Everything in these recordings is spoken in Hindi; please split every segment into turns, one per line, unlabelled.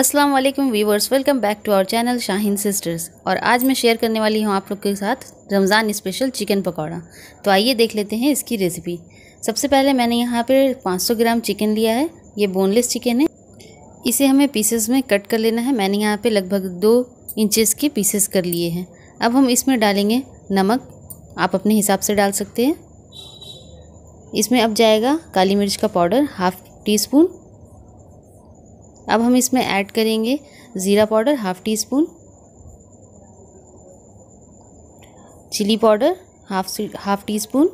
अस्सलाम वालेकुम viewers welcome back to our channel Shaheen sisters और आज मैं शेयर करने वाली हूँ आप लोग के साथ रमज़ान स्पेशल चिकन पकौड़ा तो आइए देख लेते हैं इसकी रेसिपी सबसे पहले मैंने यहाँ पर 500 ग्राम चिकन लिया है ये बोनलेस चिकन है इसे हमें पीसेस में कट कर लेना है मैंने यहाँ पर लगभग दो इंचज़ के पीसेस कर लिए हैं अब हम इसमें डालेंगे नमक आप अपने हिसाब से डाल सकते हैं इसमें अब जाएगा काली मिर्च का पाउडर हाफ़ टी स्पून अब हम इसमें ऐड करेंगे ज़ीरा powder half teaspoon chilli powder half half teaspoon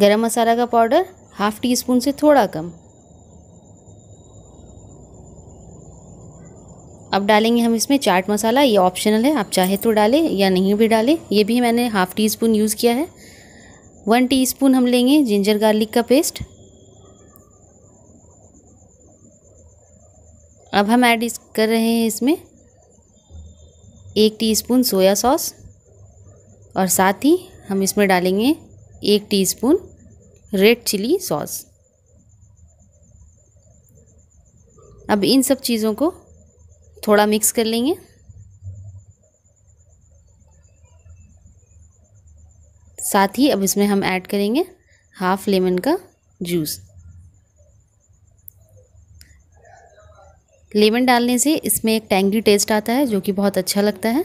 garam masala का पाउडर हाफ़ टी स्पून से थोड़ा कम अब डालेंगे हम इसमें चाट मसाला ये ऑप्शनल है आप चाहे तो डालें या नहीं भी डालें ये भी मैंने हाफ़ टी स्पून यूज़ किया है वन टीस्पून हम लेंगे जिंजर गार्लिक का पेस्ट अब हम ऐड कर रहे हैं इसमें एक टीस्पून सोया सॉस और साथ ही हम इसमें डालेंगे एक टीस्पून रेड चिली सॉस अब इन सब चीज़ों को थोड़ा मिक्स कर लेंगे साथ ही अब इसमें हम ऐड करेंगे हाफ लेमन का जूस लेमन डालने से इसमें एक टैंगी टेस्ट आता है जो कि बहुत अच्छा लगता है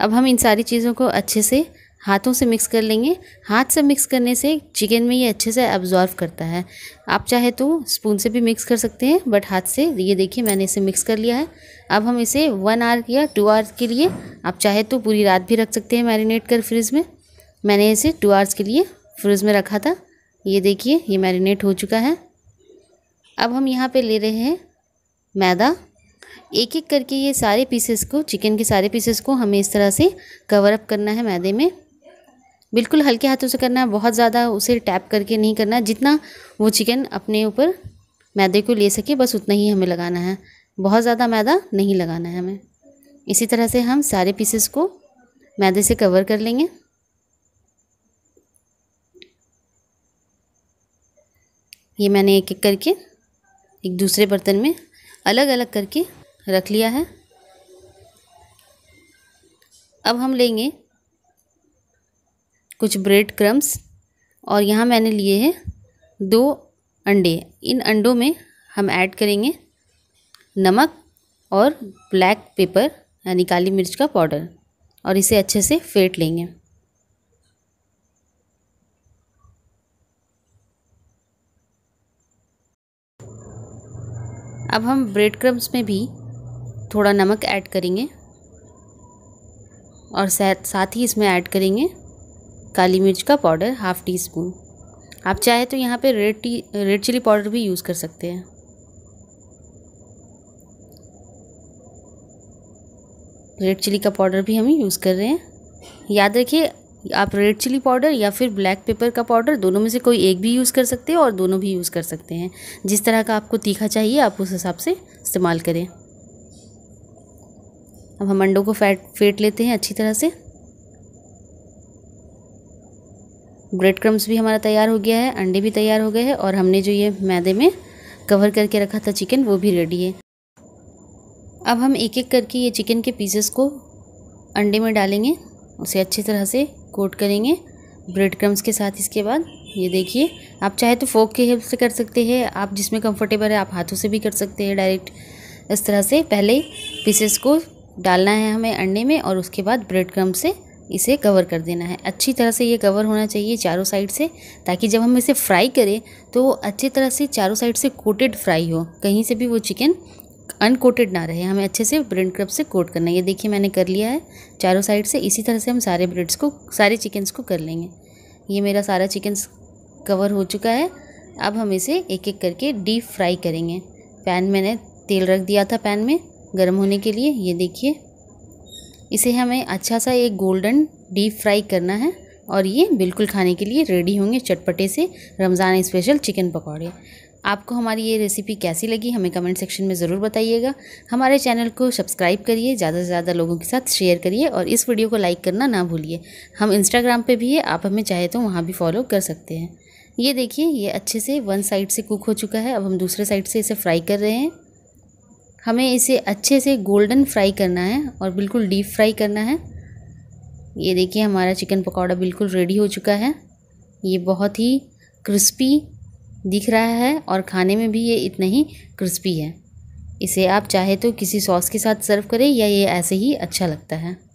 अब हम इन सारी चीज़ों को अच्छे से हाथों से मिक्स कर लेंगे हाथ से मिक्स करने से चिकन में ये अच्छे से एब्जॉर्व करता है आप चाहे तो स्पून से भी मिक्स कर सकते हैं बट हाथ से ये देखिए मैंने इसे मिक्स कर लिया है अब हम इसे वन आवर या टू आवर के लिए आप चाहे तो पूरी रात भी रख सकते हैं मैरिनेट कर फ्रिज में मैंने इसे टू आवर्स के लिए फ्रिज में रखा था ये देखिए ये मैरिनेट हो चुका है अब हम यहाँ पे ले रहे हैं मैदा एक एक करके ये सारे पीसेस को चिकन के सारे पीसेस को हमें इस तरह से कवर अप करना है मैदे में बिल्कुल हल्के हाथों से करना है बहुत ज़्यादा उसे टैप करके नहीं करना है जितना वो चिकन अपने ऊपर मैदे को ले सके बस उतना ही हमें लगाना है बहुत ज़्यादा मैदा नहीं लगाना है हमें इसी तरह से हम सारे पीसेस को मैदे से कवर कर लेंगे ये मैंने एक एक करके एक दूसरे बर्तन में अलग अलग करके रख लिया है अब हम लेंगे कुछ ब्रेड क्रम्स और यहाँ मैंने लिए हैं दो अंडे इन अंडों में हम ऐड करेंगे नमक और ब्लैक पेपर यानी काली मिर्च का पाउडर और इसे अच्छे से फेंट लेंगे अब हम ब्रेड क्रम्स में भी थोड़ा नमक ऐड करेंगे और साथ ही इसमें ऐड करेंगे काली मिर्च का पाउडर हाफ़ टी स्पून आप चाहे तो यहाँ पे red tea red chilli powder भी यूज़ कर सकते हैं रेड चिली का पाउडर भी हम यूज़ कर रहे हैं याद रखिए आप रेड चिली पाउडर या फिर ब्लैक पेपर का पाउडर दोनों में से कोई एक भी यूज़ कर सकते हैं और दोनों भी यूज़ कर सकते हैं जिस तरह का आपको तीखा चाहिए आप उस हिसाब से इस्तेमाल करें अब हम अंडों को फैट फेंट लेते हैं अच्छी तरह से ब्रेड क्रम्स भी हमारा तैयार हो गया है अंडे भी तैयार हो गए हैं और हमने जो ये मैदे में कवर करके रखा था चिकन वो भी रेडी है अब हम एक एक करके ये चिकन के पीसेस को अंडे में डालेंगे उसे अच्छी तरह से कोट करेंगे ब्रेड क्रम्स के साथ इसके बाद ये देखिए आप चाहे तो फोक के हेल्प से कर सकते हैं आप जिसमें कंफर्टेबल है आप हाथों से भी कर सकते हैं डायरेक्ट इस तरह से पहले पीसेस को डालना है हमें अंडे में और उसके बाद ब्रेड क्रम से इसे कवर कर देना है अच्छी तरह से ये कवर होना चाहिए चारों साइड से ताकि जब हम इसे फ्राई करें तो वो अच्छी तरह से चारों साइड से कोटेड फ्राई हो कहीं से भी वो चिकन अनकोटेड ना रहे हमें अच्छे से ब्रेड क्रब से कोट करना है ये देखिए मैंने कर लिया है चारों साइड से इसी तरह से हम सारे ब्रेड्स को सारे चिकन्स को कर लेंगे ये मेरा सारा चिकन्स कवर हो चुका है अब हम इसे एक एक करके डीप फ्राई करेंगे पैन मैंने तेल रख दिया था पैन में गर्म होने के लिए ये देखिए इसे हमें अच्छा सा एक गोल्डन डीप फ्राई करना है और ये बिल्कुल खाने के लिए रेडी होंगे चटपटे से रमज़ान स्पेशल चिकन पकौड़े आपको हमारी ये रेसिपी कैसी लगी हमें कमेंट सेक्शन में ज़रूर बताइएगा हमारे चैनल को सब्सक्राइब करिए ज़्यादा से ज़्यादा लोगों के साथ शेयर करिए और इस वीडियो को लाइक करना ना भूलिए हम इंस्टाग्राम पे भी है आप हमें चाहे तो वहाँ भी फॉलो कर सकते हैं ये देखिए ये अच्छे से वन साइड से कुक हो चुका है अब हम दूसरे साइड से इसे फ्राई कर रहे हैं हमें इसे अच्छे से गोल्डन फ्राई करना है और बिल्कुल डीप फ्राई करना है ये देखिए हमारा चिकन पकौड़ा बिल्कुल रेडी हो चुका है ये बहुत ही क्रिस्पी दिख रहा है और खाने में भी ये इतना ही क्रिस्पी है इसे आप चाहे तो किसी सॉस के साथ सर्व करें या ये ऐसे ही अच्छा लगता है